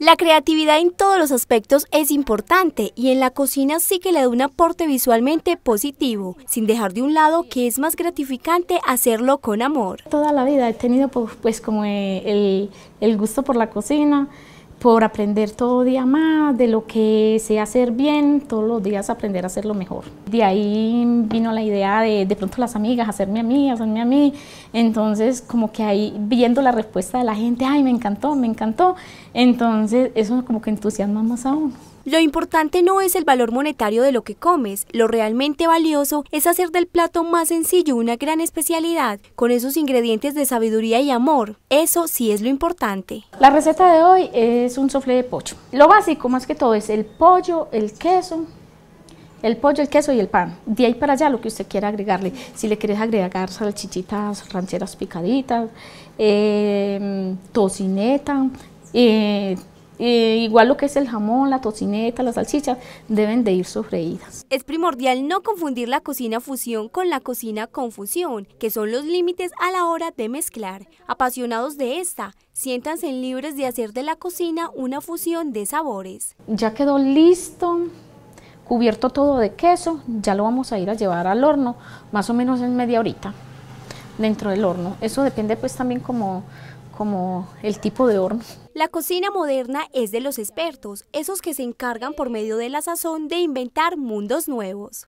La creatividad en todos los aspectos es importante y en la cocina sí que le da un aporte visualmente positivo, sin dejar de un lado que es más gratificante hacerlo con amor. Toda la vida he tenido pues, como eh, el gusto por la cocina por aprender todo día más de lo que sé hacer bien, todos los días aprender a hacerlo mejor. De ahí vino la idea de de pronto las amigas, hacerme a mí, hacerme a mí. Entonces, como que ahí viendo la respuesta de la gente, ay, me encantó, me encantó. Entonces, eso como que entusiasma más aún. Lo importante no es el valor monetario de lo que comes, lo realmente valioso es hacer del plato más sencillo una gran especialidad, con esos ingredientes de sabiduría y amor. Eso sí es lo importante. La receta de hoy es un sofle de pollo. Lo básico más que todo es el pollo, el queso, el pollo, el queso y el pan. De ahí para allá lo que usted quiera agregarle. Si le quieres agregar salchichitas rancheras picaditas, em, tocineta, eh, eh, igual lo que es el jamón, la tocineta, las salchichas, deben de ir sofreídas. Es primordial no confundir la cocina fusión con la cocina confusión, que son los límites a la hora de mezclar. Apasionados de esta, siéntanse libres de hacer de la cocina una fusión de sabores. Ya quedó listo cubierto todo de queso, ya lo vamos a ir a llevar al horno, más o menos en media horita dentro del horno. Eso depende pues también como como el tipo de horno. La cocina moderna es de los expertos, esos que se encargan por medio de la sazón de inventar mundos nuevos.